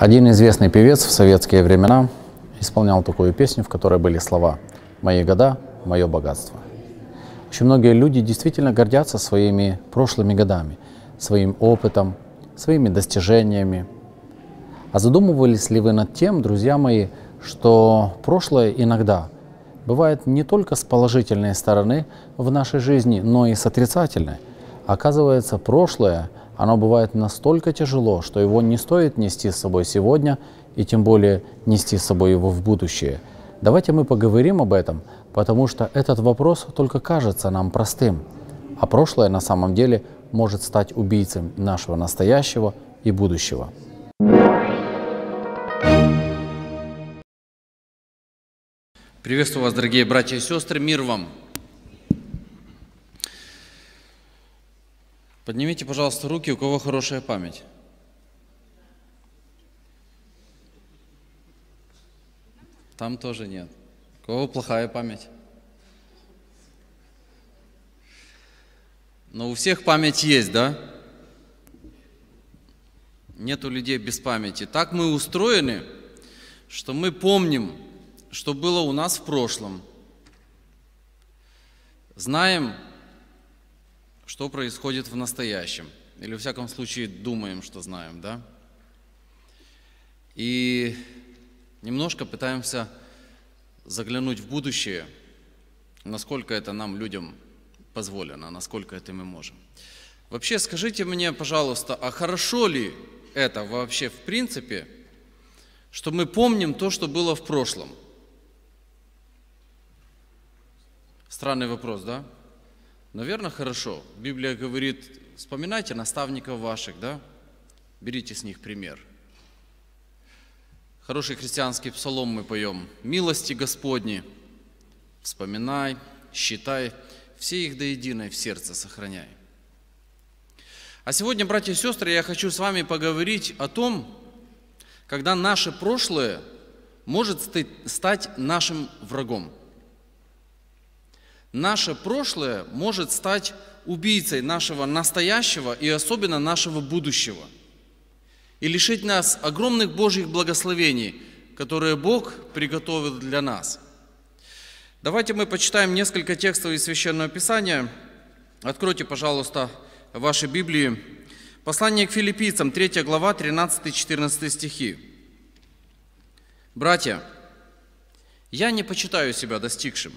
Один известный певец в советские времена исполнял такую песню, в которой были слова «Мои года – мое богатство». Очень многие люди действительно гордятся своими прошлыми годами, своим опытом, своими достижениями. А задумывались ли вы над тем, друзья мои, что прошлое иногда бывает не только с положительной стороны в нашей жизни, но и с отрицательной. Оказывается, прошлое – оно бывает настолько тяжело, что его не стоит нести с собой сегодня и тем более нести с собой его в будущее. Давайте мы поговорим об этом, потому что этот вопрос только кажется нам простым, а прошлое на самом деле может стать убийцем нашего настоящего и будущего. Приветствую вас, дорогие братья и сестры, мир вам! Поднимите, пожалуйста, руки, у кого хорошая память. Там тоже нет. У кого плохая память? Но у всех память есть, да? Нет у людей без памяти. Так мы устроены, что мы помним, что было у нас в прошлом. Знаем, что происходит в настоящем. Или, во всяком случае, думаем, что знаем, да? И немножко пытаемся заглянуть в будущее, насколько это нам, людям, позволено, насколько это мы можем. Вообще, скажите мне, пожалуйста, а хорошо ли это вообще в принципе, что мы помним то, что было в прошлом? Странный вопрос, да? Наверное, хорошо. Библия говорит, вспоминайте наставников ваших, да? Берите с них пример. Хороший христианский псалом мы поем. «Милости Господни, вспоминай, считай, все их до единой в сердце сохраняй». А сегодня, братья и сестры, я хочу с вами поговорить о том, когда наше прошлое может стать нашим врагом – Наше прошлое может стать убийцей нашего настоящего и особенно нашего будущего и лишить нас огромных Божьих благословений, которые Бог приготовил для нас. Давайте мы почитаем несколько текстов из Священного Писания. Откройте, пожалуйста, ваши Библии. Послание к филиппийцам, 3 глава, 13-14 стихи. «Братья, я не почитаю себя достигшим,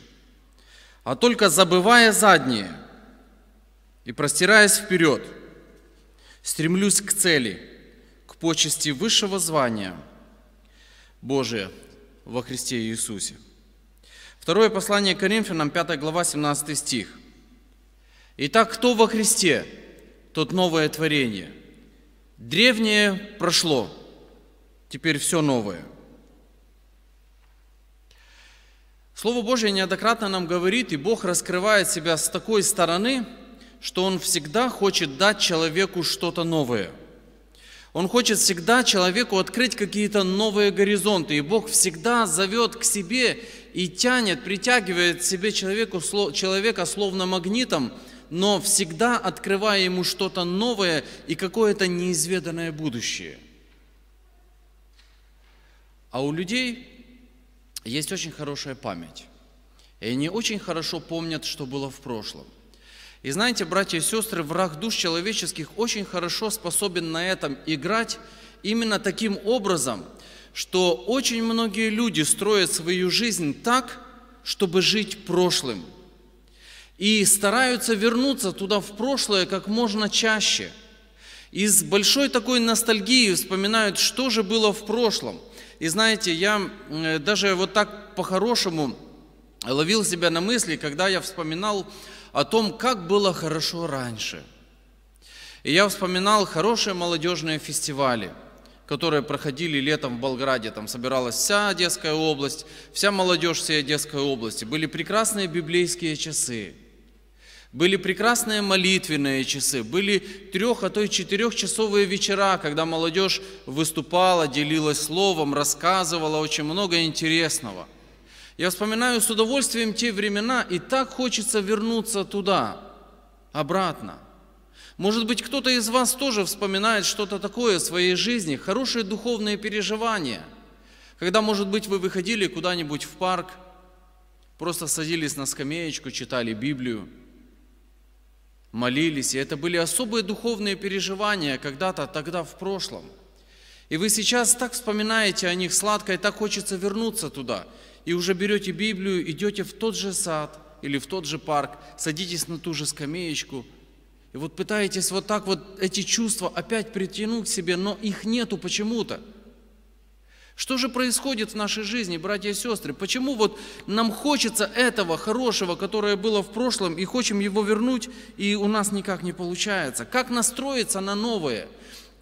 а только забывая заднее и простираясь вперед, стремлюсь к цели, к почести высшего звания Божия во Христе Иисусе. Второе послание Коринфянам, 5 глава, 17 стих. «Итак, кто во Христе, тот новое творение. Древнее прошло, теперь все новое». Слово Божье неоднократно нам говорит, и Бог раскрывает себя с такой стороны, что Он всегда хочет дать человеку что-то новое. Он хочет всегда человеку открыть какие-то новые горизонты, и Бог всегда зовет к себе и тянет, притягивает к себе человеку, человека словно магнитом, но всегда открывая ему что-то новое и какое-то неизведанное будущее. А у людей есть очень хорошая память. И они очень хорошо помнят, что было в прошлом. И знаете, братья и сестры, враг душ человеческих очень хорошо способен на этом играть именно таким образом, что очень многие люди строят свою жизнь так, чтобы жить прошлым. И стараются вернуться туда в прошлое как можно чаще. и с большой такой ностальгии вспоминают, что же было в прошлом – и знаете, я э, даже вот так по-хорошему ловил себя на мысли, когда я вспоминал о том, как было хорошо раньше. И я вспоминал хорошие молодежные фестивали, которые проходили летом в Болграде. Там собиралась вся Одесская область, вся молодежь всей Одесской области. Были прекрасные библейские часы – были прекрасные молитвенные часы, были трех, а то и четырехчасовые вечера, когда молодежь выступала, делилась словом, рассказывала очень много интересного. Я вспоминаю с удовольствием те времена, и так хочется вернуться туда, обратно. Может быть, кто-то из вас тоже вспоминает что-то такое в своей жизни, хорошие духовные переживания, когда, может быть, вы выходили куда-нибудь в парк, просто садились на скамеечку, читали Библию – молились, и это были особые духовные переживания когда-то тогда в прошлом. И вы сейчас так вспоминаете о них сладко, и так хочется вернуться туда. И уже берете Библию, идете в тот же сад или в тот же парк, садитесь на ту же скамеечку, и вот пытаетесь вот так вот эти чувства опять притянуть к себе, но их нету почему-то – что же происходит в нашей жизни, братья и сестры? Почему вот нам хочется этого хорошего, которое было в прошлом, и хотим его вернуть, и у нас никак не получается? Как настроиться на новое?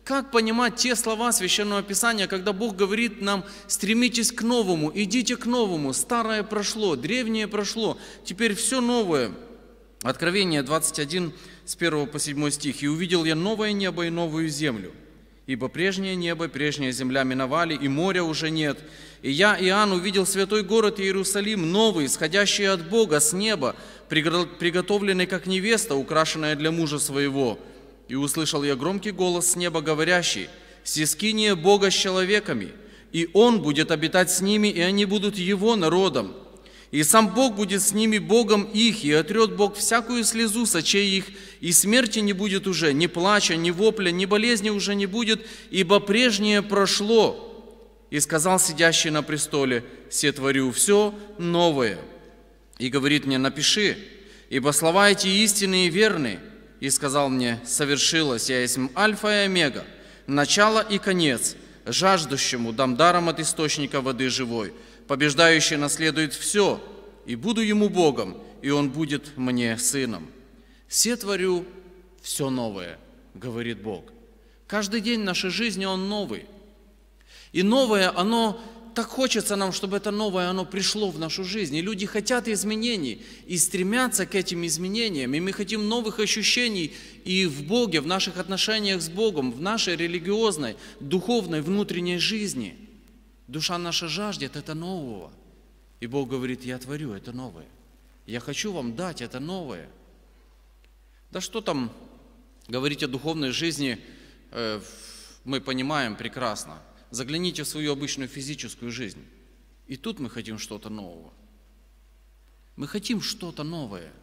Как понимать те слова Священного Писания, когда Бог говорит нам, стремитесь к новому, идите к новому, старое прошло, древнее прошло, теперь все новое. Откровение 21, с 1 по 7 стих. «И увидел я новое небо и новую землю, ибо прежнее небо, прежняя земля миновали, и моря уже нет. И я, Иоанн, увидел святой город Иерусалим, новый, исходящий от Бога с неба, приготовленный как невеста, украшенная для мужа своего. И услышал я громкий голос с неба, говорящий, «Сискиния Бога с человеками, и Он будет обитать с ними, и они будут Его народом, и сам Бог будет с ними Богом их, и отрет Бог всякую слезу сочей их, и смерти не будет уже, ни плача, ни вопля, ни болезни уже не будет, ибо прежнее прошло». И сказал сидящий на престоле, «Се творю все новое». И говорит мне, «Напиши, ибо слова эти истинные и верны». И сказал мне, «Совершилось, я есть Альфа и Омега, начало и конец, жаждущему дам даром от источника воды живой». Побеждающий наследует все, и буду ему Богом, и он будет мне сыном. Все творю все новое, говорит Бог. Каждый день нашей жизни он новый. И новое, оно так хочется нам, чтобы это новое, оно пришло в нашу жизнь. И люди хотят изменений и стремятся к этим изменениям. И мы хотим новых ощущений и в Боге, в наших отношениях с Богом, в нашей религиозной, духовной, внутренней жизни – Душа наша жаждет это нового. И Бог говорит, я творю это новое. Я хочу вам дать это новое. Да что там говорить о духовной жизни, э, мы понимаем прекрасно. Загляните в свою обычную физическую жизнь. И тут мы хотим что-то нового. Мы хотим что-то новое.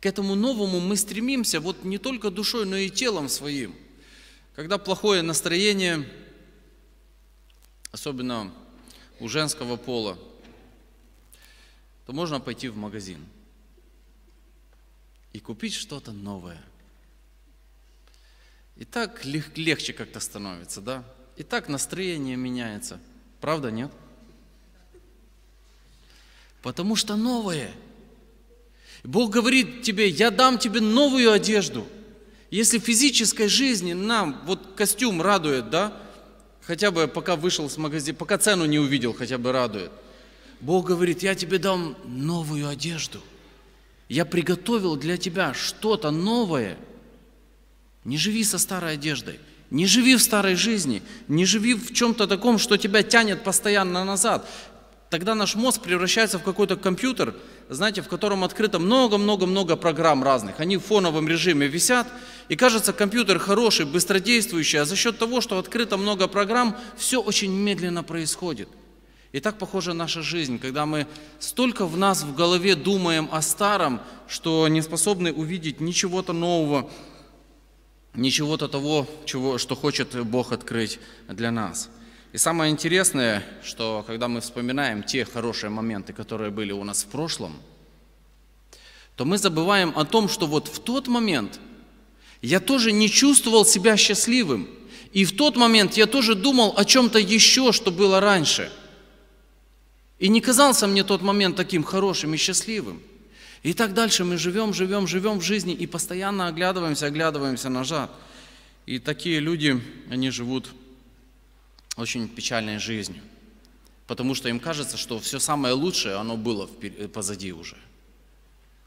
К этому новому мы стремимся вот не только душой, но и телом своим. Когда плохое настроение, особенно у женского пола, то можно пойти в магазин и купить что-то новое. И так лег легче как-то становится, да? И так настроение меняется. Правда, нет? Потому что новое. Бог говорит тебе, я дам тебе новую одежду. Если в физической жизни нам вот костюм радует, да, Хотя бы пока вышел с магазина, пока цену не увидел, хотя бы радует. Бог говорит, я тебе дам новую одежду. Я приготовил для тебя что-то новое. Не живи со старой одеждой. Не живи в старой жизни. Не живи в чем-то таком, что тебя тянет постоянно назад. Тогда наш мозг превращается в какой-то компьютер, знаете, в котором открыто много-много-много программ разных. Они в фоновом режиме висят, и кажется, компьютер хороший, быстродействующий, а за счет того, что открыто много программ, все очень медленно происходит. И так похожа наша жизнь, когда мы столько в нас в голове думаем о старом, что не способны увидеть ничего-то нового, ничего-то того, чего, что хочет Бог открыть для нас. И самое интересное, что когда мы вспоминаем те хорошие моменты, которые были у нас в прошлом, то мы забываем о том, что вот в тот момент – я тоже не чувствовал себя счастливым. И в тот момент я тоже думал о чем-то еще, что было раньше. И не казался мне тот момент таким хорошим и счастливым. И так дальше мы живем, живем, живем в жизни и постоянно оглядываемся, оглядываемся назад. И такие люди, они живут очень печальной жизнью, потому что им кажется, что все самое лучшее, оно было позади уже.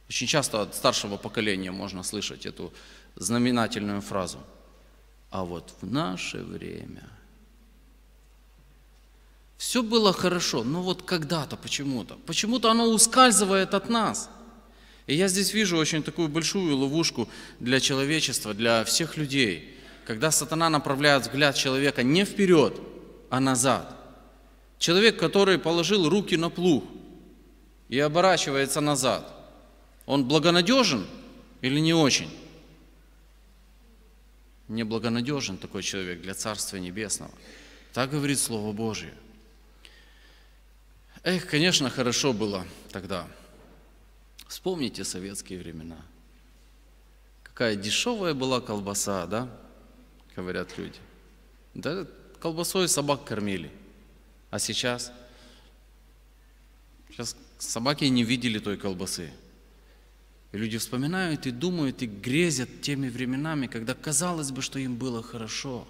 Очень часто от старшего поколения можно слышать эту знаменательную фразу. А вот в наше время все было хорошо, но вот когда-то почему-то, почему-то оно ускальзывает от нас. И я здесь вижу очень такую большую ловушку для человечества, для всех людей, когда сатана направляет взгляд человека не вперед, а назад. Человек, который положил руки на плуг и оборачивается назад, он благонадежен или не очень? неблагонадежен такой человек для царства Небесного. Так говорит Слово Божие. Эх, конечно, хорошо было тогда. Вспомните советские времена. Какая дешевая была колбаса, да? Говорят люди. Да колбасой собак кормили. А сейчас? Сейчас собаки не видели той колбасы люди вспоминают и думают и грезят теми временами, когда казалось бы, что им было хорошо.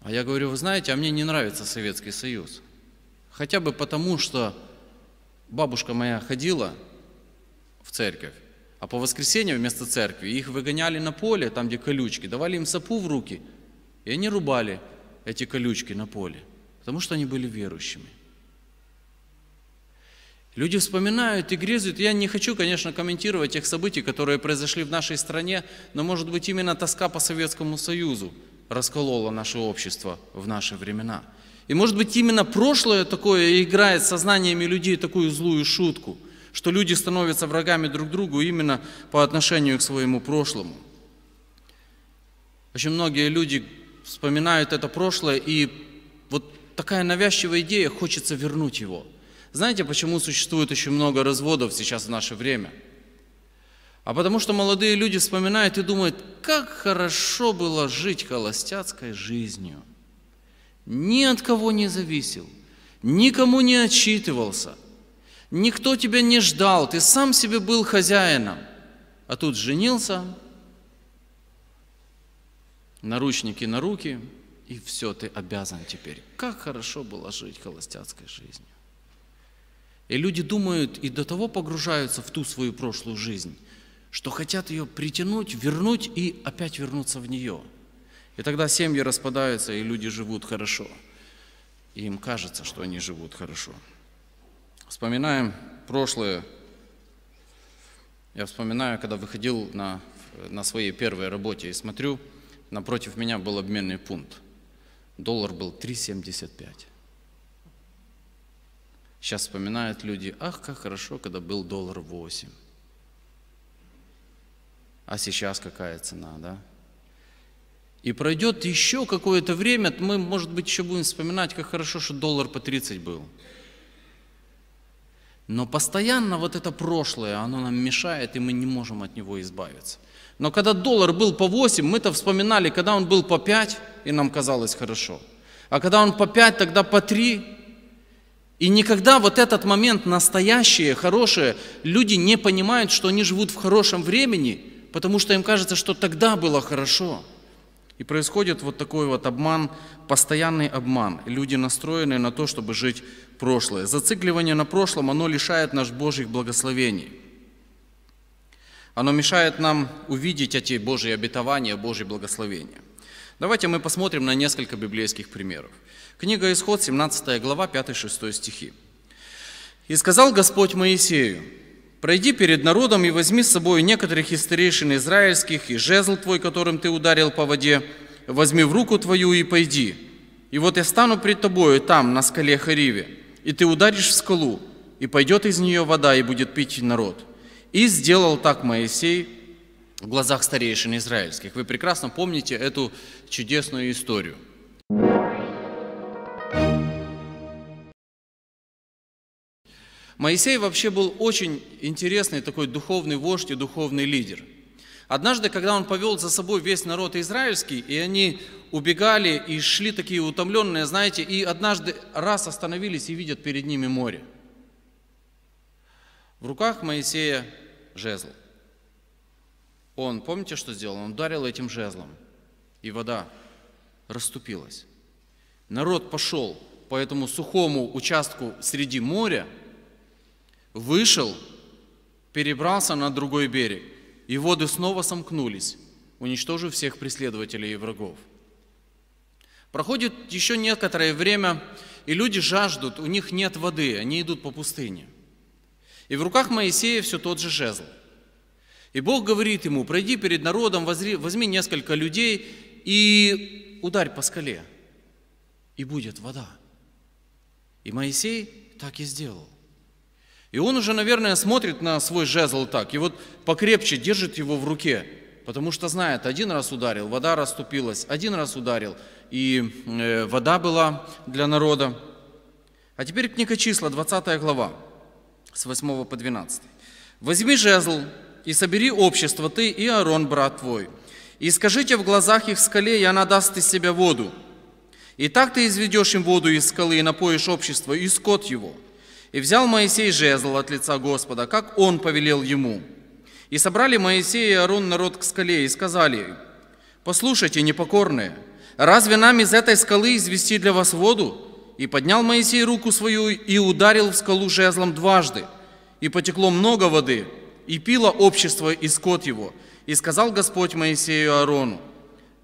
А я говорю, вы знаете, а мне не нравится Советский Союз. Хотя бы потому, что бабушка моя ходила в церковь, а по воскресеньям вместо церкви их выгоняли на поле, там, где колючки, давали им сапу в руки, и они рубали эти колючки на поле, потому что они были верующими. Люди вспоминают и грезят. Я не хочу, конечно, комментировать тех событий, которые произошли в нашей стране, но, может быть, именно тоска по Советскому Союзу расколола наше общество в наши времена. И, может быть, именно прошлое такое играет сознаниями людей такую злую шутку, что люди становятся врагами друг другу именно по отношению к своему прошлому. Очень многие люди вспоминают это прошлое, и вот такая навязчивая идея, хочется вернуть его – знаете, почему существует очень много разводов сейчас в наше время? А потому что молодые люди вспоминают и думают, как хорошо было жить холостяцкой жизнью. Ни от кого не зависел, никому не отчитывался, никто тебя не ждал, ты сам себе был хозяином. А тут женился, наручники на руки, и все, ты обязан теперь. Как хорошо было жить холостяцкой жизнью. И люди думают и до того погружаются в ту свою прошлую жизнь, что хотят ее притянуть, вернуть и опять вернуться в нее. И тогда семьи распадаются, и люди живут хорошо. И им кажется, что они живут хорошо. Вспоминаем прошлое. Я вспоминаю, когда выходил на, на своей первой работе и смотрю, напротив меня был обменный пункт. Доллар был 375. Сейчас вспоминают люди, ах, как хорошо, когда был доллар 8. А сейчас какая цена, да? И пройдет еще какое-то время, мы, может быть, еще будем вспоминать, как хорошо, что доллар по 30 был. Но постоянно вот это прошлое, оно нам мешает, и мы не можем от него избавиться. Но когда доллар был по 8, мы-то вспоминали, когда он был по 5, и нам казалось хорошо. А когда он по 5, тогда по 3, и никогда вот этот момент настоящие, хорошие, люди не понимают, что они живут в хорошем времени, потому что им кажется, что тогда было хорошо. И происходит вот такой вот обман, постоянный обман. Люди настроены на то, чтобы жить прошлое. Зацикливание на прошлом, оно лишает нас Божьих благословений. Оно мешает нам увидеть эти Божьи обетования, Божьи благословения. Давайте мы посмотрим на несколько библейских примеров. Книга Исход, 17 глава, 5-6 стихи. «И сказал Господь Моисею, «Пройди перед народом и возьми с собой некоторых из старейшин израильских, и жезл твой, которым ты ударил по воде, возьми в руку твою и пойди. И вот я стану пред тобою там, на скале Хариве, и ты ударишь в скалу, и пойдет из нее вода, и будет пить народ». И сделал так Моисей в глазах старейшин израильских. Вы прекрасно помните эту чудесную историю – Моисей вообще был очень интересный такой духовный вождь и духовный лидер. Однажды, когда он повел за собой весь народ израильский, и они убегали и шли такие утомленные, знаете, и однажды раз остановились и видят перед ними море. В руках Моисея жезл. Он, помните, что сделал? Он ударил этим жезлом, и вода расступилась. Народ пошел по этому сухому участку среди моря – вышел, перебрался на другой берег, и воды снова сомкнулись, уничтожив всех преследователей и врагов. Проходит еще некоторое время, и люди жаждут, у них нет воды, они идут по пустыне. И в руках Моисея все тот же жезл. И Бог говорит ему, пройди перед народом, возьми несколько людей и ударь по скале, и будет вода. И Моисей так и сделал. И он уже, наверное, смотрит на свой жезл так, и вот покрепче держит его в руке, потому что знает, один раз ударил, вода расступилась, один раз ударил, и э, вода была для народа. А теперь книга числа, 20 глава, с 8 по 12. «Возьми жезл и собери общество, ты и Аарон, брат твой, и скажите в глазах их скале, и она даст из себя воду. И так ты изведешь им воду из скалы, и напоишь общество, и скот его» И взял Моисей жезл от лица Господа, как он повелел ему. И собрали Моисей и Арон народ к скале и сказали, «Послушайте, непокорные, разве нам из этой скалы извести для вас воду?» И поднял Моисей руку свою и ударил в скалу жезлом дважды. И потекло много воды, и пило общество и скот его. И сказал Господь Моисею Арону: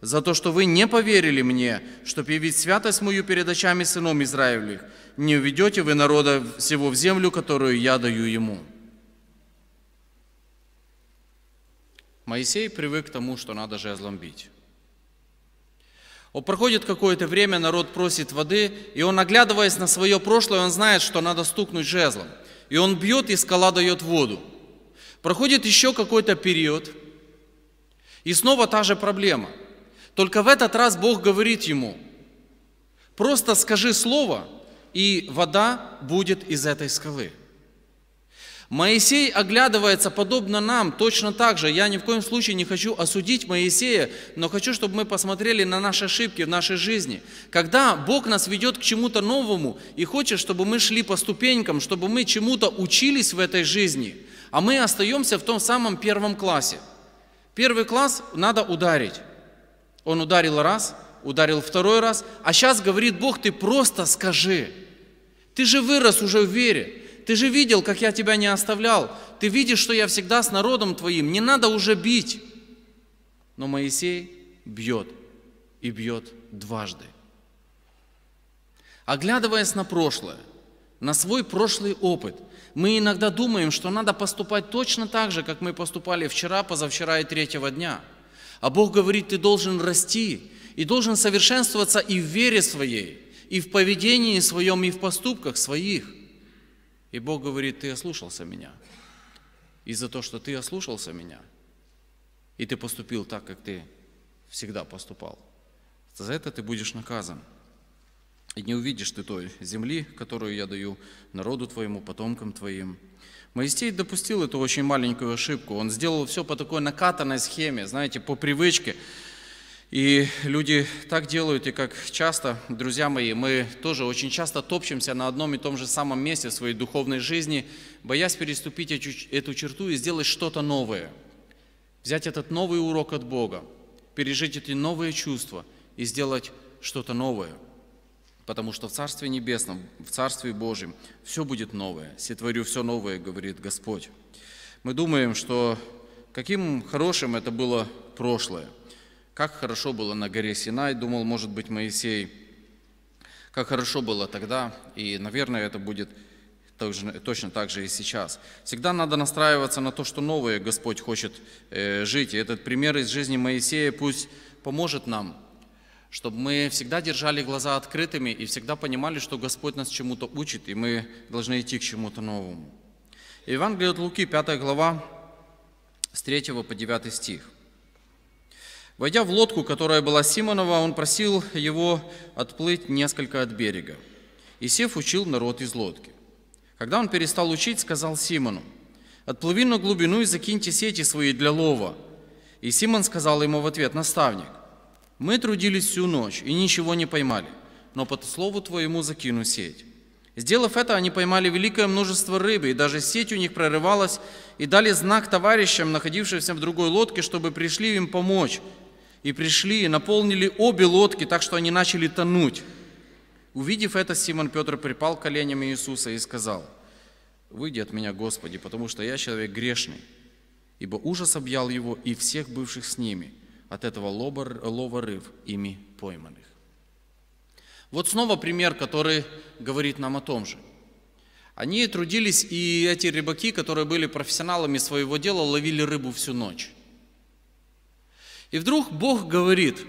«За то, что вы не поверили мне, чтоб явить святость мою перед очами сыном Израилевых, не уведете вы народа всего в землю, которую я даю ему». Моисей привык к тому, что надо жезлом бить. О проходит какое-то время, народ просит воды, и он, оглядываясь на свое прошлое, он знает, что надо стукнуть жезлом. И он бьет, и скала дает воду. Проходит еще какой-то период, и снова та же проблема. Только в этот раз Бог говорит ему, просто скажи слово, и вода будет из этой скалы. Моисей оглядывается подобно нам, точно так же. Я ни в коем случае не хочу осудить Моисея, но хочу, чтобы мы посмотрели на наши ошибки в нашей жизни. Когда Бог нас ведет к чему-то новому и хочет, чтобы мы шли по ступенькам, чтобы мы чему-то учились в этой жизни, а мы остаемся в том самом первом классе. Первый класс надо ударить. Он ударил раз, ударил второй раз, а сейчас говорит Бог, ты просто скажи – ты же вырос уже в вере. Ты же видел, как я тебя не оставлял. Ты видишь, что я всегда с народом твоим. Не надо уже бить. Но Моисей бьет и бьет дважды. Оглядываясь на прошлое, на свой прошлый опыт, мы иногда думаем, что надо поступать точно так же, как мы поступали вчера, позавчера и третьего дня. А Бог говорит, ты должен расти и должен совершенствоваться и в вере своей – и в поведении своем, и в поступках своих. И Бог говорит, ты ослушался меня. И за то, что ты ослушался меня, и ты поступил так, как ты всегда поступал, за это ты будешь наказан. И не увидишь ты той земли, которую я даю народу твоему, потомкам твоим. Моисей допустил эту очень маленькую ошибку. Он сделал все по такой накатанной схеме, знаете, по привычке. И люди так делают, и как часто, друзья мои, мы тоже очень часто топчемся на одном и том же самом месте в своей духовной жизни, боясь переступить эту черту и сделать что-то новое. Взять этот новый урок от Бога, пережить эти новые чувства и сделать что-то новое. Потому что в Царстве Небесном, в Царстве Божьем все будет новое. «Сотворю все новое», говорит Господь. Мы думаем, что каким хорошим это было прошлое – как хорошо было на горе Синай, думал, может быть, Моисей. Как хорошо было тогда, и, наверное, это будет точно так же и сейчас. Всегда надо настраиваться на то, что новое Господь хочет э, жить. И этот пример из жизни Моисея пусть поможет нам, чтобы мы всегда держали глаза открытыми и всегда понимали, что Господь нас чему-то учит, и мы должны идти к чему-то новому. Евангелие от Луки, 5 глава, с 3 по 9 стих. Войдя в лодку, которая была Симонова, он просил его отплыть несколько от берега. И Сев учил народ из лодки. Когда он перестал учить, сказал Симону, «Отплыви на глубину и закиньте сети свои для лова». И Симон сказал ему в ответ, «Наставник, мы трудились всю ночь и ничего не поймали, но по слову твоему закину сеть». Сделав это, они поймали великое множество рыбы, и даже сеть у них прорывалась, и дали знак товарищам, находившимся в другой лодке, чтобы пришли им помочь – и пришли, и наполнили обе лодки, так что они начали тонуть. Увидев это, Симон Петр припал коленями Иисуса и сказал, «Выйди от меня, Господи, потому что я человек грешный». Ибо ужас объял его и всех бывших с ними, от этого лобор, ловорыв ими пойманных. Вот снова пример, который говорит нам о том же. Они трудились, и эти рыбаки, которые были профессионалами своего дела, ловили рыбу всю ночь. И вдруг Бог говорит,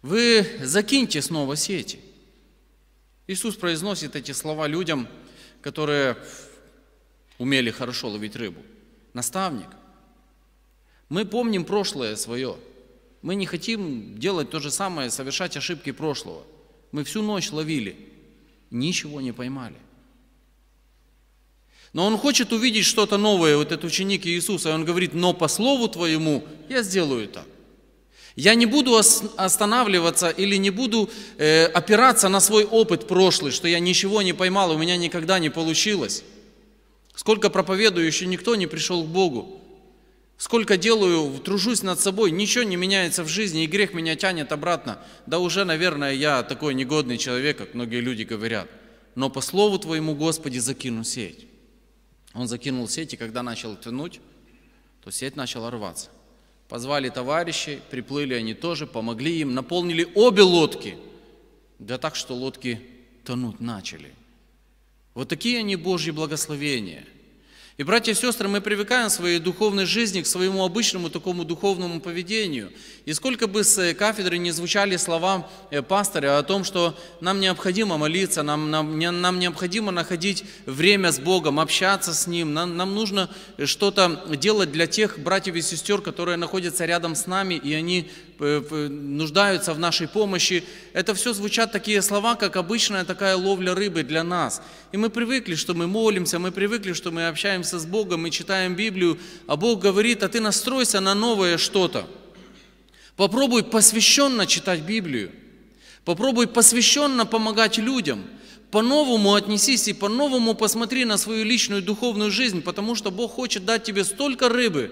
вы закиньте снова сети. Иисус произносит эти слова людям, которые умели хорошо ловить рыбу. Наставник, мы помним прошлое свое. Мы не хотим делать то же самое, совершать ошибки прошлого. Мы всю ночь ловили, ничего не поймали – но он хочет увидеть что-то новое, вот этот ученик Иисуса, и он говорит, но по слову твоему я сделаю это, Я не буду останавливаться или не буду э, опираться на свой опыт прошлый, что я ничего не поймал, у меня никогда не получилось. Сколько проповедую, еще никто не пришел к Богу. Сколько делаю, тружусь над собой, ничего не меняется в жизни, и грех меня тянет обратно. Да уже, наверное, я такой негодный человек, как многие люди говорят. Но по слову Твоему, Господи, закину сеть. Он закинул сеть, и когда начал тянуть, то сеть начала рваться. Позвали товарищей, приплыли они тоже, помогли им, наполнили обе лодки. Да так, что лодки тонуть начали. Вот такие они Божьи благословения – и, братья и сестры, мы привыкаем в своей духовной жизни к своему обычному такому духовному поведению. И сколько бы с кафедры не звучали слова э, пастора о том, что нам необходимо молиться, нам, нам, нам необходимо находить время с Богом, общаться с Ним, нам, нам нужно э, что-то делать для тех братьев и сестер, которые находятся рядом с нами, и они э, нуждаются в нашей помощи. Это все звучат такие слова, как обычная такая ловля рыбы для нас. И мы привыкли, что мы молимся, мы привыкли, что мы общаемся общаемся с Богом, мы читаем Библию, а Бог говорит, а ты настройся на новое что-то. Попробуй посвященно читать Библию. Попробуй посвященно помогать людям. По-новому отнесись и по-новому посмотри на свою личную духовную жизнь, потому что Бог хочет дать тебе столько рыбы,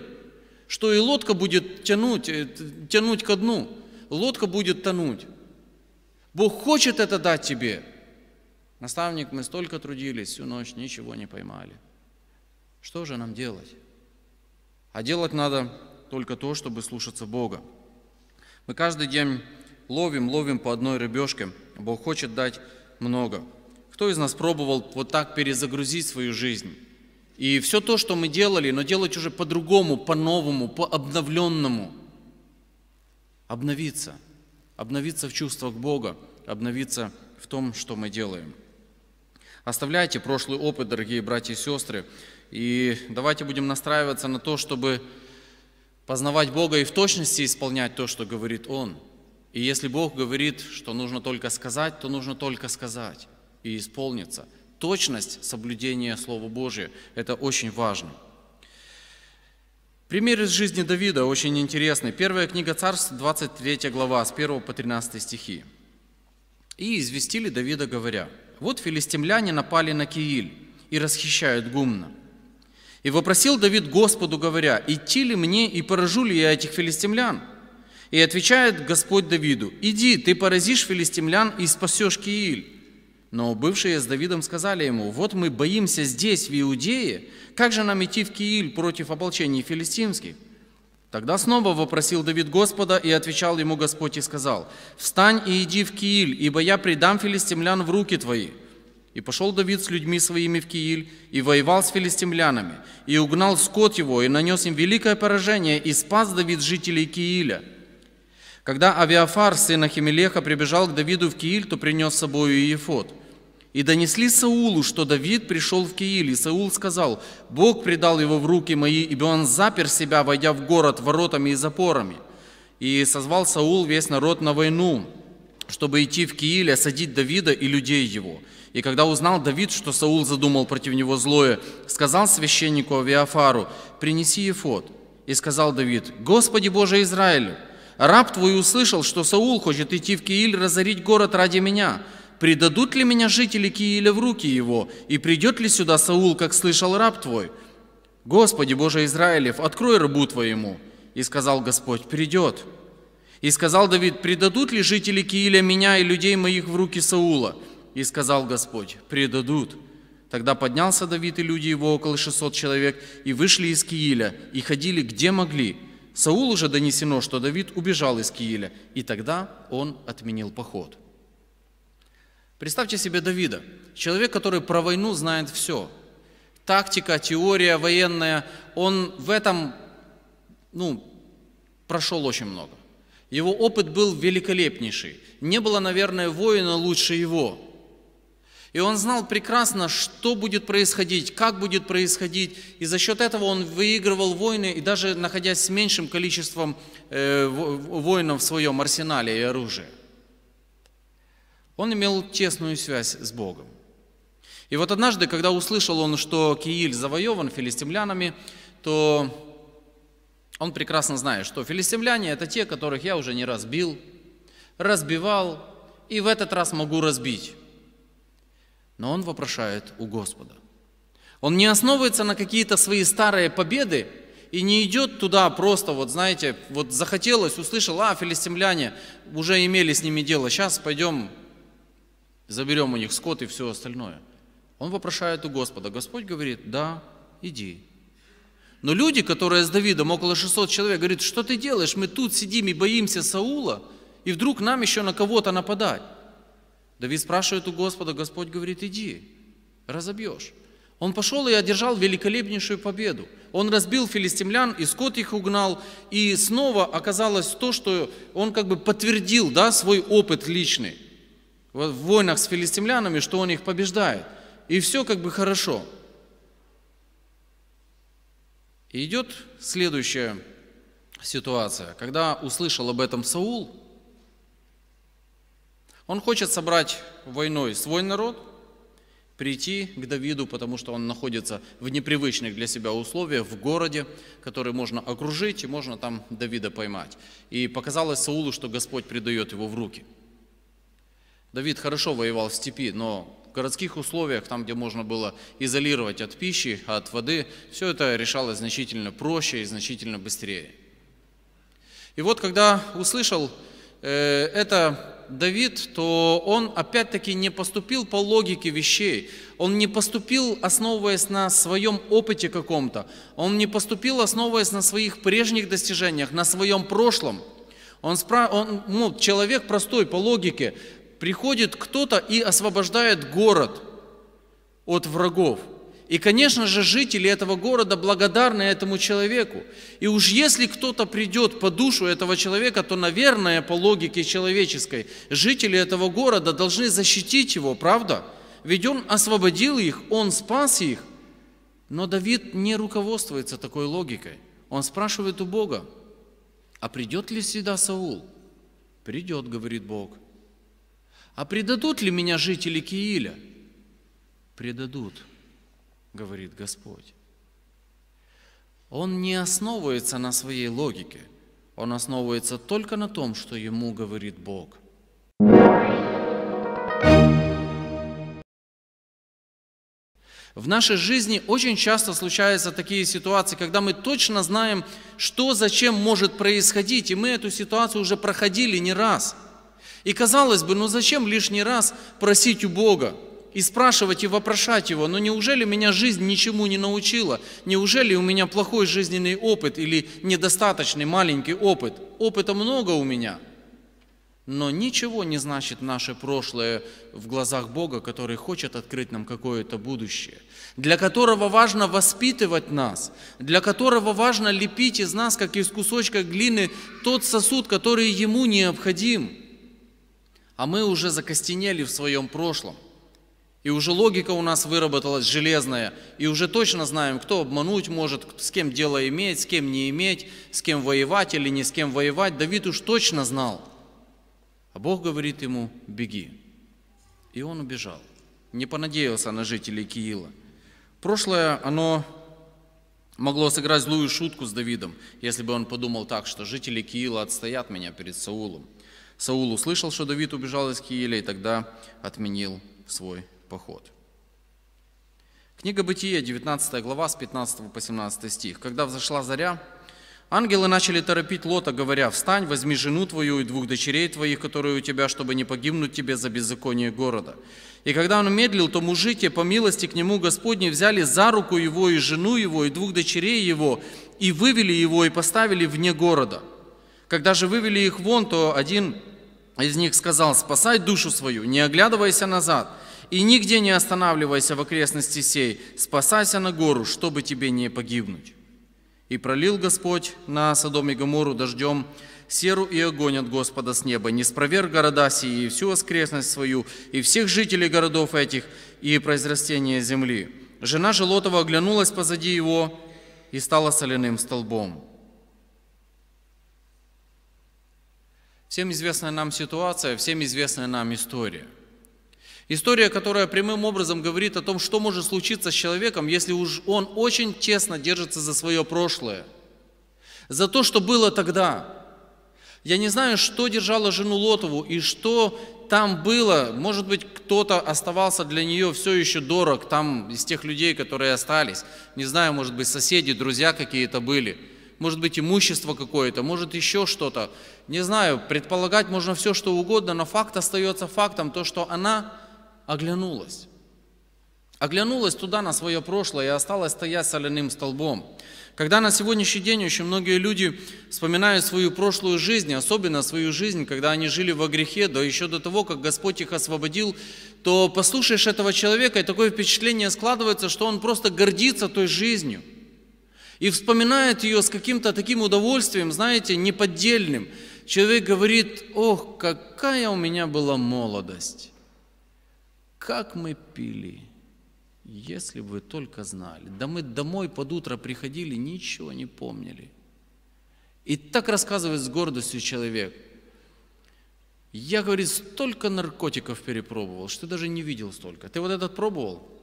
что и лодка будет тянуть, э, тянуть ко дну, лодка будет тонуть. Бог хочет это дать тебе. Наставник, мы столько трудились всю ночь, ничего не поймали. Что же нам делать? А делать надо только то, чтобы слушаться Бога. Мы каждый день ловим, ловим по одной рыбешке. Бог хочет дать много. Кто из нас пробовал вот так перезагрузить свою жизнь? И все то, что мы делали, но делать уже по-другому, по-новому, по-обновленному. Обновиться. Обновиться в чувствах Бога, обновиться в том, что мы делаем. Оставляйте прошлый опыт, дорогие братья и сестры, и давайте будем настраиваться на то, чтобы познавать Бога и в точности исполнять то, что говорит Он. И если Бог говорит, что нужно только сказать, то нужно только сказать и исполнится. Точность соблюдения Слова Божия – это очень важно. Пример из жизни Давида очень интересный. Первая книга Царств, 23 глава, с 1 по 13 стихи. «И известили Давида, говоря, «Вот филистимляне напали на Кииль и расхищают гумно. И вопросил Давид Господу, говоря, «Идти ли мне и поражу ли я этих филистимлян?» И отвечает Господь Давиду, «Иди, ты поразишь филистимлян и спасешь Кииль». Но бывшие с Давидом сказали ему, «Вот мы боимся здесь, в Иудее, как же нам идти в Кииль против ополчений филистимских?» Тогда снова вопросил Давид Господа, и отвечал ему Господь и сказал, «Встань и иди в Кииль, ибо я предам филистимлян в руки твои». И пошел Давид с людьми своими в Кииль, и воевал с филистимлянами, и угнал скот его, и нанес им великое поражение, и спас Давид жителей Кииля. Когда Авиафар, сын Ахимелеха, прибежал к Давиду в Кииль, то принес с собой и Ефот. И донесли Саулу, что Давид пришел в Кииль, и Саул сказал, «Бог предал его в руки мои, ибо он запер себя, войдя в город воротами и запорами». И созвал Саул весь народ на войну, чтобы идти в Кииле, осадить Давида и людей его. И когда узнал Давид, что Саул задумал против него злое, сказал священнику Авиафару, «Принеси ефот». И сказал Давид, «Господи Боже Израилю, раб твой услышал, что Саул хочет идти в Кииль разорить город ради меня. Предадут ли меня жители Кииля в руки его, и придет ли сюда Саул, как слышал раб твой? Господи Боже Израилев, открой рабу твоему». И сказал Господь, «Придет». И сказал Давид, предадут ли жители Кииля меня и людей моих в руки Саула? И сказал Господь, предадут. Тогда поднялся Давид и люди его, около 600 человек, и вышли из Кииля, и ходили где могли. Саул уже донесено, что Давид убежал из Кииля, и тогда он отменил поход. Представьте себе Давида, человек, который про войну знает все. Тактика, теория военная, он в этом ну, прошел очень много. Его опыт был великолепнейший. Не было, наверное, воина лучше его. И он знал прекрасно, что будет происходить, как будет происходить. И за счет этого он выигрывал войны, и даже находясь с меньшим количеством э, воинов в своем арсенале и оружии. Он имел тесную связь с Богом. И вот однажды, когда услышал он, что Кииль завоеван филистимлянами, то он прекрасно знает, что филистимляне – это те, которых я уже не разбил, разбивал и в этот раз могу разбить. Но он вопрошает у Господа. Он не основывается на какие-то свои старые победы и не идет туда просто, вот знаете, вот захотелось, услышал, а, филистимляне, уже имели с ними дело, сейчас пойдем заберем у них скот и все остальное. Он вопрошает у Господа. Господь говорит, да, иди, но люди, которые с Давидом, около 600 человек, говорят, что ты делаешь, мы тут сидим и боимся Саула, и вдруг нам еще на кого-то нападать. Давид спрашивает у Господа, Господь говорит, иди, разобьешь. Он пошел и одержал великолепнейшую победу. Он разбил филистимлян, и скот их угнал, и снова оказалось то, что он как бы подтвердил да, свой опыт личный в войнах с филистимлянами, что он их побеждает. И все как бы хорошо. И идет следующая ситуация. Когда услышал об этом Саул, он хочет собрать войной свой народ, прийти к Давиду, потому что он находится в непривычных для себя условиях, в городе, который можно окружить и можно там Давида поймать. И показалось Саулу, что Господь придает его в руки. Давид хорошо воевал в степи, но в городских условиях, там, где можно было изолировать от пищи, от воды, все это решалось значительно проще и значительно быстрее. И вот когда услышал э, это Давид, то он опять-таки не поступил по логике вещей, он не поступил, основываясь на своем опыте каком-то, он не поступил, основываясь на своих прежних достижениях, на своем прошлом – он спра... он, ну, человек простой по логике приходит кто-то и освобождает город от врагов. И, конечно же, жители этого города благодарны этому человеку. И уж если кто-то придет по душу этого человека, то, наверное, по логике человеческой, жители этого города должны защитить его, правда? Ведь он освободил их, он спас их. Но Давид не руководствуется такой логикой. Он спрашивает у Бога, а придет ли сюда Саул? Придет, говорит Бог а предадут ли меня жители Кииля? Предадут, говорит Господь. Он не основывается на своей логике, он основывается только на том, что ему говорит Бог. В нашей жизни очень часто случаются такие ситуации, когда мы точно знаем, что зачем может происходить, и мы эту ситуацию уже проходили не раз – и казалось бы, ну зачем лишний раз просить у Бога и спрашивать и вопрошать Его, ну неужели меня жизнь ничему не научила? Неужели у меня плохой жизненный опыт или недостаточный маленький опыт? Опыта много у меня. Но ничего не значит наше прошлое в глазах Бога, который хочет открыть нам какое-то будущее, для которого важно воспитывать нас, для которого важно лепить из нас, как из кусочка глины, тот сосуд, который ему необходим – а мы уже закостенели в своем прошлом. И уже логика у нас выработалась железная, и уже точно знаем, кто обмануть может, с кем дело иметь, с кем не иметь, с кем воевать или не с кем воевать. Давид уж точно знал. А Бог говорит ему, беги. И он убежал. Не понадеялся на жителей Киила. Прошлое, оно могло сыграть злую шутку с Давидом, если бы он подумал так, что жители Киила отстоят меня перед Саулом – Саул услышал, что Давид убежал из Кииля, и тогда отменил свой поход. Книга Бытия, 19 глава, с 15 по 17 стих. «Когда взошла заря, ангелы начали торопить Лота, говоря, «Встань, возьми жену твою и двух дочерей твоих, которые у тебя, чтобы не погибнуть тебе за беззаконие города». И когда он медлил, то мужи те, по милости к нему Господне, взяли за руку его и жену его, и двух дочерей его, и вывели его, и поставили вне города. Когда же вывели их вон, то один из них сказал, спасай душу свою, не оглядывайся назад, и нигде не останавливайся в окрестности сей, спасайся на гору, чтобы тебе не погибнуть. И пролил Господь на Содом и Гомору дождем серу и огонь от Господа с неба, не спроверг города сии и всю воскресность свою, и всех жителей городов этих, и произрастения земли. Жена же оглянулась позади его и стала соляным столбом. Всем известная нам ситуация, всем известная нам история. История, которая прямым образом говорит о том, что может случиться с человеком, если уж он очень честно держится за свое прошлое, за то, что было тогда. Я не знаю, что держало жену Лотову и что там было. Может быть, кто-то оставался для нее все еще дорог, там из тех людей, которые остались. Не знаю, может быть, соседи, друзья какие-то были – может быть имущество какое-то, может еще что-то. Не знаю, предполагать можно все, что угодно, но факт остается фактом, то, что она оглянулась. Оглянулась туда на свое прошлое и осталась стоять соляным столбом. Когда на сегодняшний день очень многие люди вспоминают свою прошлую жизнь, особенно свою жизнь, когда они жили во грехе, да еще до того, как Господь их освободил, то послушаешь этого человека, и такое впечатление складывается, что он просто гордится той жизнью – и вспоминает ее с каким-то таким удовольствием, знаете, неподдельным. Человек говорит, ох, какая у меня была молодость. Как мы пили, если бы вы только знали. Да мы домой под утро приходили, ничего не помнили. И так рассказывает с гордостью человек. Я, говорит, столько наркотиков перепробовал, что даже не видел столько. Ты вот этот пробовал?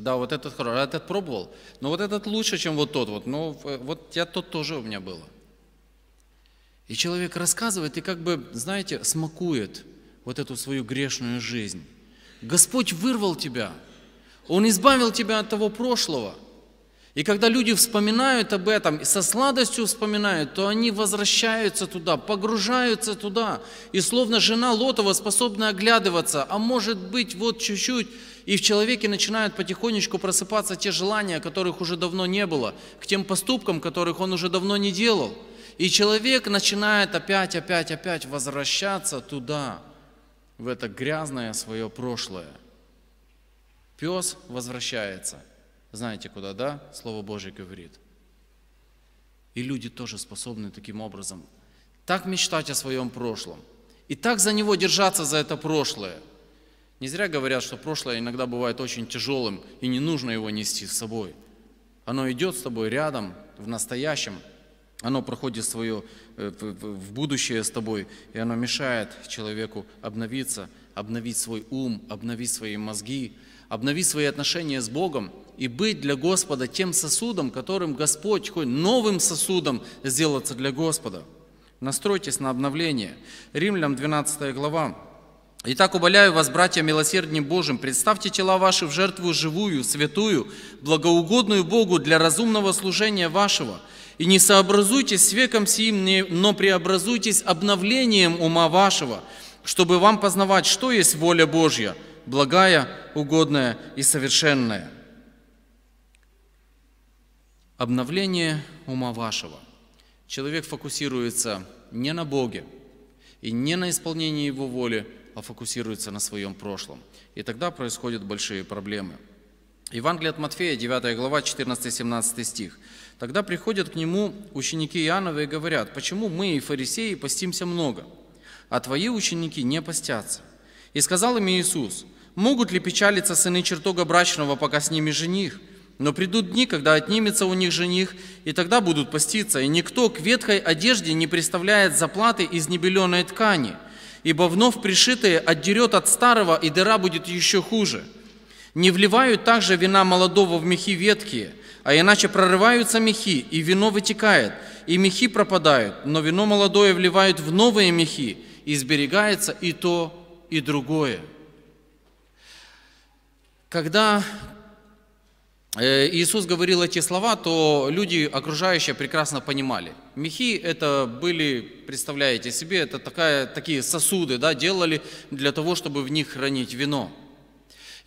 Да, вот этот хороший, этот пробовал. Но вот этот лучше, чем вот тот вот. Но э, вот я тот тоже у меня было. И человек рассказывает и как бы, знаете, смакует вот эту свою грешную жизнь. Господь вырвал тебя. Он избавил тебя от того прошлого – и когда люди вспоминают об этом, со сладостью вспоминают, то они возвращаются туда, погружаются туда. И словно жена Лотова способна оглядываться, а может быть вот чуть-чуть, и в человеке начинают потихонечку просыпаться те желания, которых уже давно не было, к тем поступкам, которых он уже давно не делал. И человек начинает опять, опять, опять возвращаться туда, в это грязное свое прошлое. Пес возвращается – знаете куда, да? Слово Божье говорит. И люди тоже способны таким образом так мечтать о своем прошлом и так за него держаться за это прошлое. Не зря говорят, что прошлое иногда бывает очень тяжелым, и не нужно его нести с собой. Оно идет с тобой рядом, в настоящем, оно проходит свое э, в будущее с тобой, и оно мешает человеку обновиться, обновить свой ум, обновить свои мозги, обновить свои отношения с Богом и быть для Господа тем сосудом, которым Господь, хоть новым сосудом сделаться для Господа. Настройтесь на обновление. Римлянам 12 глава. «Итак, умоляю вас, братья, милосердием Божьим, представьте тела ваши в жертву живую, святую, благоугодную Богу для разумного служения вашего, и не сообразуйтесь с веком сим, но преобразуйтесь обновлением ума вашего, чтобы вам познавать, что есть воля Божья, благая, угодная и совершенная. Обновление ума вашего. Человек фокусируется не на Боге и не на исполнении Его воли, а фокусируется на своем прошлом. И тогда происходят большие проблемы. Евангелие от Матфея, 9 глава, 14-17 стих. «Тогда приходят к нему ученики Иоанновы и говорят, почему мы и фарисеи постимся много?» а твои ученики не постятся. И сказал им Иисус, могут ли печалиться сыны чертога брачного, пока с ними жених? Но придут дни, когда отнимется у них жених, и тогда будут поститься, и никто к ветхой одежде не представляет заплаты из небеленой ткани, ибо вновь пришитые отдерет от старого, и дыра будет еще хуже. Не вливают также вина молодого в мехи ветки, а иначе прорываются мехи, и вино вытекает, и мехи пропадают, но вино молодое вливают в новые мехи, изберегается и то, и другое. Когда э, Иисус говорил эти слова, то люди окружающие прекрасно понимали. Мехи это были, представляете себе, это такая, такие сосуды, да, делали для того, чтобы в них хранить вино.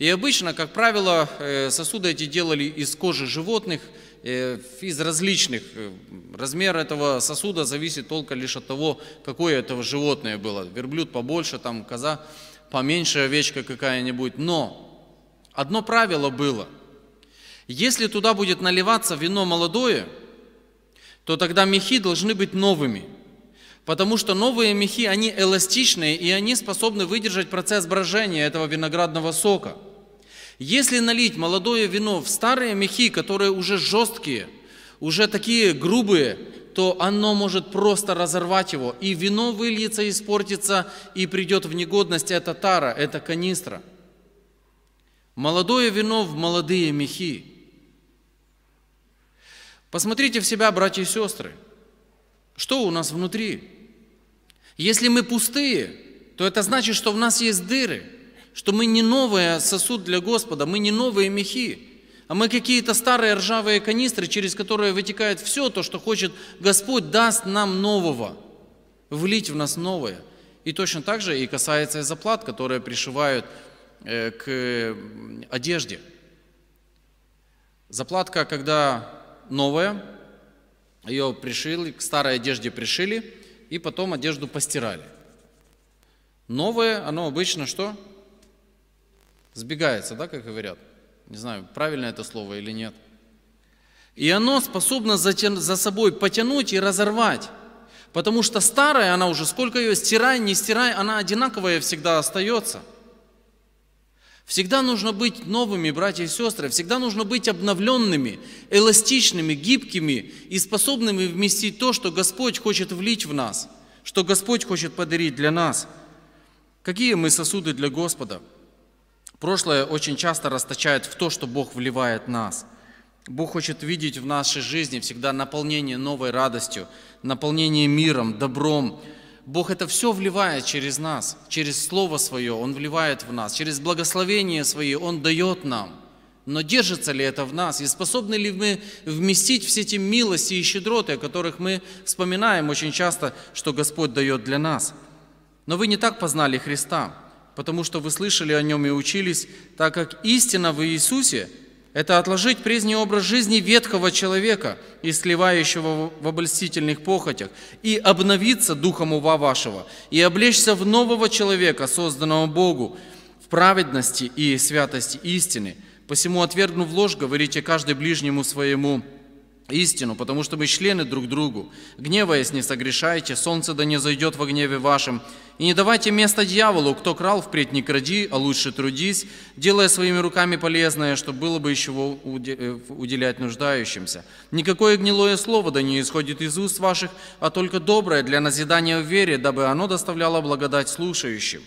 И обычно, как правило, э, сосуды эти делали из кожи животных, э, из различных. Э, размер этого сосуда зависит только лишь от того, какое этого животное было. Верблюд побольше, там коза поменьше, овечка какая-нибудь. Но одно правило было. Если туда будет наливаться вино молодое, то тогда мехи должны быть новыми. Потому что новые мехи, они эластичные, и они способны выдержать процесс брожения этого виноградного сока – если налить молодое вино в старые мехи, которые уже жесткие, уже такие грубые, то оно может просто разорвать его, и вино выльется, испортится, и придет в негодность эта тара, эта канистра. Молодое вино в молодые мехи. Посмотрите в себя, братья и сестры, что у нас внутри? Если мы пустые, то это значит, что в нас есть дыры – что мы не новый сосуд для Господа, мы не новые мехи, а мы какие-то старые ржавые канистры, через которые вытекает все то, что хочет Господь, даст нам нового, влить в нас новое. И точно так же и касается и заплат, которые пришивают э, к одежде. Заплатка, когда новая, ее пришили, к старой одежде пришили, и потом одежду постирали. Новое, оно обычно что? Сбегается, да, как говорят? Не знаю, правильно это слово или нет. И оно способно за собой потянуть и разорвать. Потому что старая, она уже, сколько ее стирай, не стирай, она одинаковая всегда остается. Всегда нужно быть новыми, братья и сестры, всегда нужно быть обновленными, эластичными, гибкими и способными вместить то, что Господь хочет влить в нас, что Господь хочет подарить для нас. Какие мы сосуды для Господа – Прошлое очень часто расточает в то, что Бог вливает в нас. Бог хочет видеть в нашей жизни всегда наполнение новой радостью, наполнение миром, добром. Бог это все вливает через нас, через Слово Свое Он вливает в нас, через благословение Свои Он дает нам. Но держится ли это в нас? И способны ли мы вместить все эти милости и щедроты, о которых мы вспоминаем очень часто, что Господь дает для нас? Но вы не так познали Христа потому что вы слышали о нем и учились, так как истина в Иисусе – это отложить прежний образ жизни ветхого человека, и сливающего в обольстительных похотях, и обновиться духом ува вашего, и облечься в нового человека, созданного Богу, в праведности и святости истины. Посему, отвергнув ложь, говорите каждый ближнему своему – истину, потому что мы члены друг другу. Гневаясь, не согрешайте, солнце да не зайдет во гневе вашем. И не давайте место дьяволу, кто крал, впредь не кради, а лучше трудись, делая своими руками полезное, чтобы было бы еще э, уделять нуждающимся. Никакое гнилое слово да не исходит из уст ваших, а только доброе для назидания в вере, дабы оно доставляло благодать слушающим.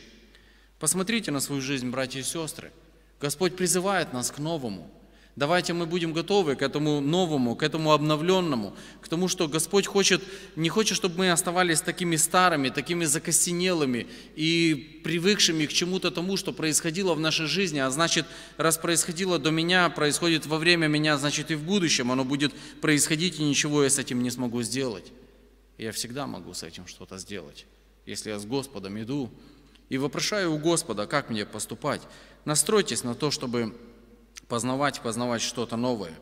Посмотрите на свою жизнь, братья и сестры. Господь призывает нас к новому – Давайте мы будем готовы к этому новому, к этому обновленному, к тому, что Господь хочет, не хочет, чтобы мы оставались такими старыми, такими закостенелыми и привыкшими к чему-то тому, что происходило в нашей жизни, а значит, раз происходило до меня, происходит во время меня, значит и в будущем оно будет происходить, и ничего я с этим не смогу сделать. Я всегда могу с этим что-то сделать, если я с Господом иду и вопрошаю у Господа, как мне поступать. Настройтесь на то, чтобы познавать, познавать что-то новое.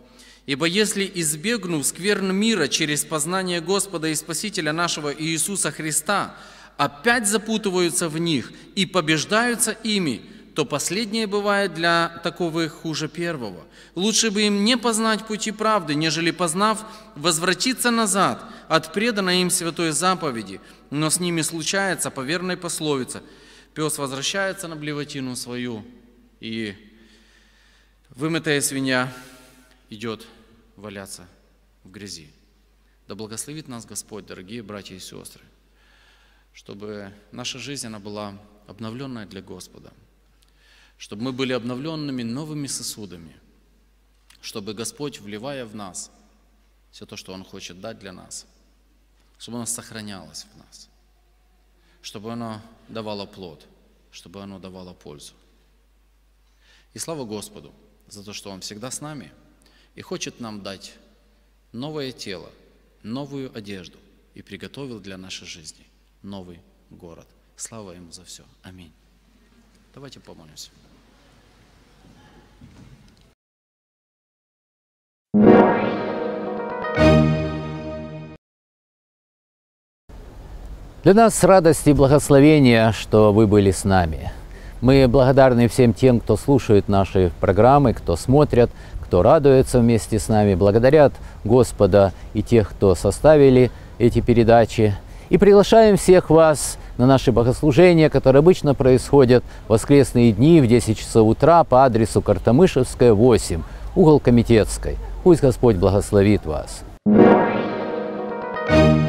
Ибо если избегнув скверн мира через познание Господа и Спасителя нашего Иисуса Христа, опять запутываются в них и побеждаются ими, то последнее бывает для такого хуже первого. Лучше бы им не познать пути правды, нежели познав, возвратиться назад от преданной им святой заповеди. Но с ними случается по верной пословице. Пес возвращается на блевотину свою и Вымытая свинья идет валяться в грязи. Да благословит нас Господь, дорогие братья и сестры, чтобы наша жизнь она была обновленная для Господа, чтобы мы были обновленными новыми сосудами, чтобы Господь, вливая в нас все то, что Он хочет дать для нас, чтобы оно сохранялось в нас, чтобы оно давало плод, чтобы оно давало пользу. И слава Господу! за то, что Он всегда с нами и хочет нам дать новое тело, новую одежду и приготовил для нашей жизни новый город. Слава Ему за все. Аминь. Давайте помолимся. Для нас радость и благословение, что вы были с нами – мы благодарны всем тем, кто слушает наши программы, кто смотрят, кто радуется вместе с нами, благодарят Господа и тех, кто составили эти передачи. И приглашаем всех вас на наши богослужения, которые обычно происходят в воскресные дни в 10 часов утра по адресу Картамышевская, 8, угол Комитетской. Пусть Господь благословит вас. thank you